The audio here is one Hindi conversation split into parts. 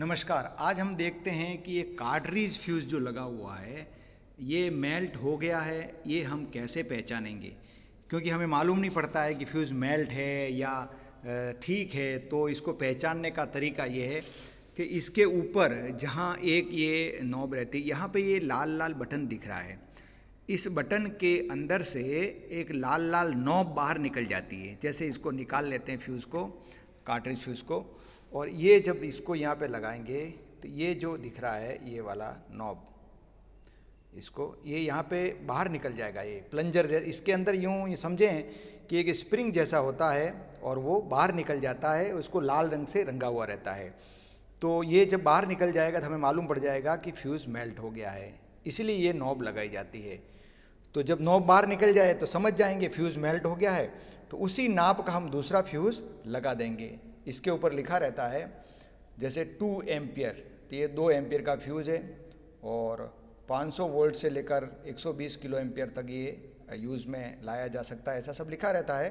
नमस्कार आज हम देखते हैं कि ये कार्टरीज फ्यूज़ जो लगा हुआ है ये मेल्ट हो गया है ये हम कैसे पहचानेंगे क्योंकि हमें मालूम नहीं पड़ता है कि फ्यूज़ मेल्ट है या ठीक है तो इसको पहचानने का तरीका ये है कि इसके ऊपर जहाँ एक ये नॉब रहती है यहाँ पे ये लाल लाल बटन दिख रहा है इस बटन के अंदर से एक लाल लाल नॉब बाहर निकल जाती है जैसे इसको निकाल लेते हैं फ्यूज़ को कार्ट्रिज फ्यूज़ को और ये जब इसको यहाँ पे लगाएंगे तो ये जो दिख रहा है ये वाला नॉब इसको ये यहाँ पे बाहर निकल जाएगा ये प्लंजर जैसे इसके अंदर यूँ ये समझें कि एक स्प्रिंग जैसा होता है और वो बाहर निकल जाता है उसको लाल रंग से रंगा हुआ रहता है तो ये जब बाहर निकल जाएगा तो हमें मालूम पड़ जाएगा कि फ्यूज़ मेल्ट हो गया है इसलिए ये नॉब लगाई जाती है तो जब नॉब बाहर निकल जाए तो समझ जाएंगे फ्यूज़ मेल्ट हो गया है तो उसी नाप का हम दूसरा फ्यूज़ लगा देंगे इसके ऊपर लिखा रहता है जैसे टू एम्पियर तो ये दो एम्पियर का फ्यूज़ है और 500 वोल्ट से लेकर 120 किलो एम्पियर तक ये यूज़ में लाया जा सकता है ऐसा सब लिखा रहता है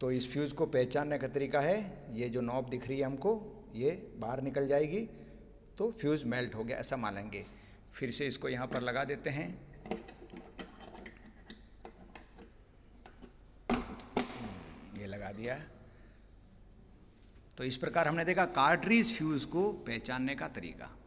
तो इस फ्यूज़ को पहचानने का तरीका है ये जो नॉब दिख रही है हमको ये बाहर निकल जाएगी तो फ्यूज़ मेल्ट हो गया ऐसा मानेंगे फिर से इसको यहाँ पर लगा देते हैं दिया है तो इस प्रकार हमने देखा कार्ट्रीज फ्यूज को पहचानने का तरीका